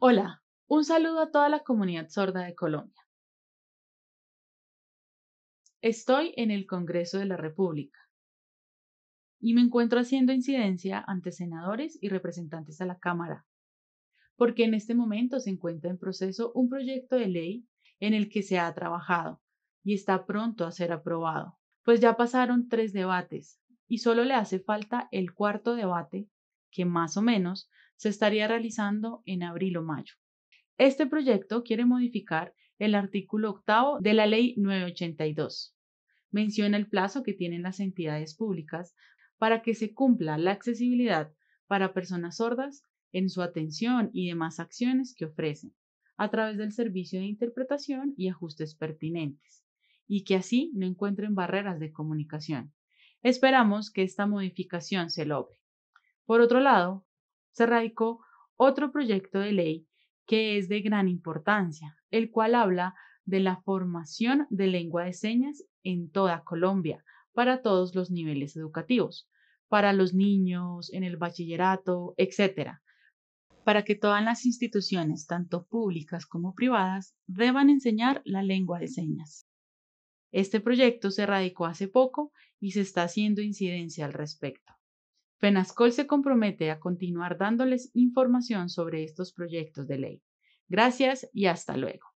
Hola, un saludo a toda la comunidad sorda de Colombia. Estoy en el Congreso de la República y me encuentro haciendo incidencia ante senadores y representantes a la Cámara, porque en este momento se encuentra en proceso un proyecto de ley en el que se ha trabajado y está pronto a ser aprobado, pues ya pasaron tres debates y solo le hace falta el cuarto debate, que más o menos se estaría realizando en abril o mayo. Este proyecto quiere modificar el artículo octavo de la Ley 982. Menciona el plazo que tienen las entidades públicas para que se cumpla la accesibilidad para personas sordas en su atención y demás acciones que ofrecen a través del servicio de interpretación y ajustes pertinentes, y que así no encuentren barreras de comunicación. Esperamos que esta modificación se logre. Por otro lado, se radicó otro proyecto de ley que es de gran importancia, el cual habla de la formación de lengua de señas en toda Colombia, para todos los niveles educativos, para los niños, en el bachillerato, etc., para que todas las instituciones, tanto públicas como privadas, deban enseñar la lengua de señas. Este proyecto se radicó hace poco y se está haciendo incidencia al respecto. Penascol se compromete a continuar dándoles información sobre estos proyectos de ley. Gracias y hasta luego.